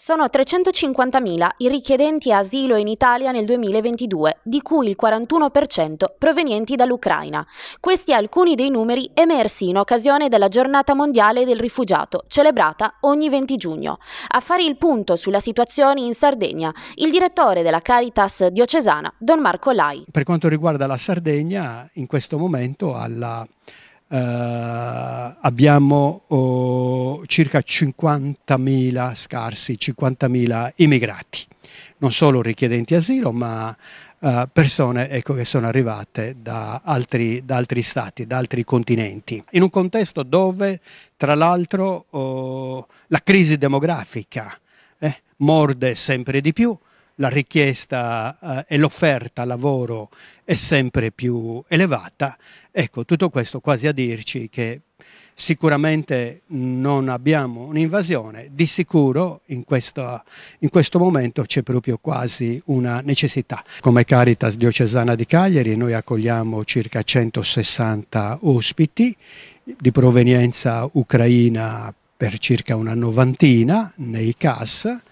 Sono 350.000 i richiedenti asilo in Italia nel 2022, di cui il 41% provenienti dall'Ucraina. Questi alcuni dei numeri emersi in occasione della Giornata Mondiale del Rifugiato, celebrata ogni 20 giugno. A fare il punto sulla situazione in Sardegna, il direttore della Caritas diocesana, Don Marco Lai. Per quanto riguarda la Sardegna, in questo momento alla eh, abbiamo oh, circa 50.000 scarsi, 50.000 immigrati, non solo richiedenti asilo, ma Uh, persone ecco, che sono arrivate da altri, da altri, stati, da altri continenti, in un contesto dove tra l'altro oh, la crisi demografica eh, morde sempre di più, la richiesta eh, e l'offerta lavoro è sempre più elevata. Ecco, tutto questo quasi a dirci che sicuramente non abbiamo un'invasione, di sicuro in, questa, in questo momento c'è proprio quasi una necessità. Come Caritas Diocesana di Cagliari noi accogliamo circa 160 ospiti di provenienza ucraina per circa una novantina nei CAS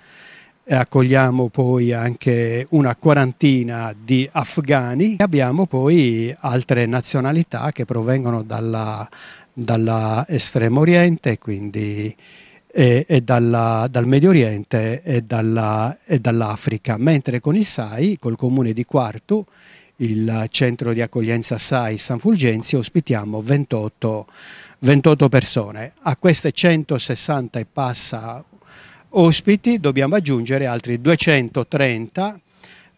accogliamo poi anche una quarantina di afghani abbiamo poi altre nazionalità che provengono dalla, dalla Estremo Oriente quindi, e, e dalla, dal Medio Oriente e, dalla, e dall'Africa, mentre con i SAI, col comune di Quartu, il centro di accoglienza SAI San Fulgenzio, ospitiamo 28, 28 persone. A queste 160 e passa ospiti dobbiamo aggiungere altri 230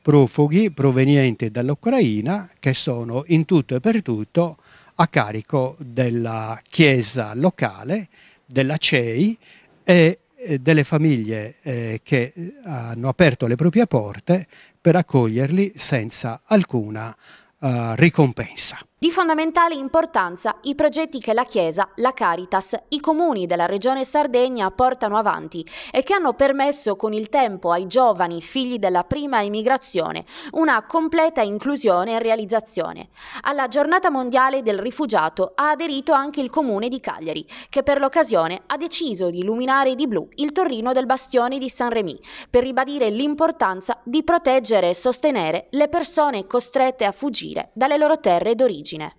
profughi provenienti dall'Ucraina che sono in tutto e per tutto a carico della chiesa locale, della CEI e eh, delle famiglie eh, che eh, hanno aperto le proprie porte per accoglierli senza alcuna ricompensa. Di fondamentale importanza i progetti che la Chiesa, la Caritas, i comuni della regione Sardegna portano avanti e che hanno permesso con il tempo ai giovani figli della prima immigrazione una completa inclusione e realizzazione. Alla giornata mondiale del rifugiato ha aderito anche il comune di Cagliari, che per l'occasione ha deciso di illuminare di blu il torrino del bastione di San Remi per ribadire l'importanza di proteggere e sostenere le persone costrette a fuggire dalle loro terre d'origine. Gina.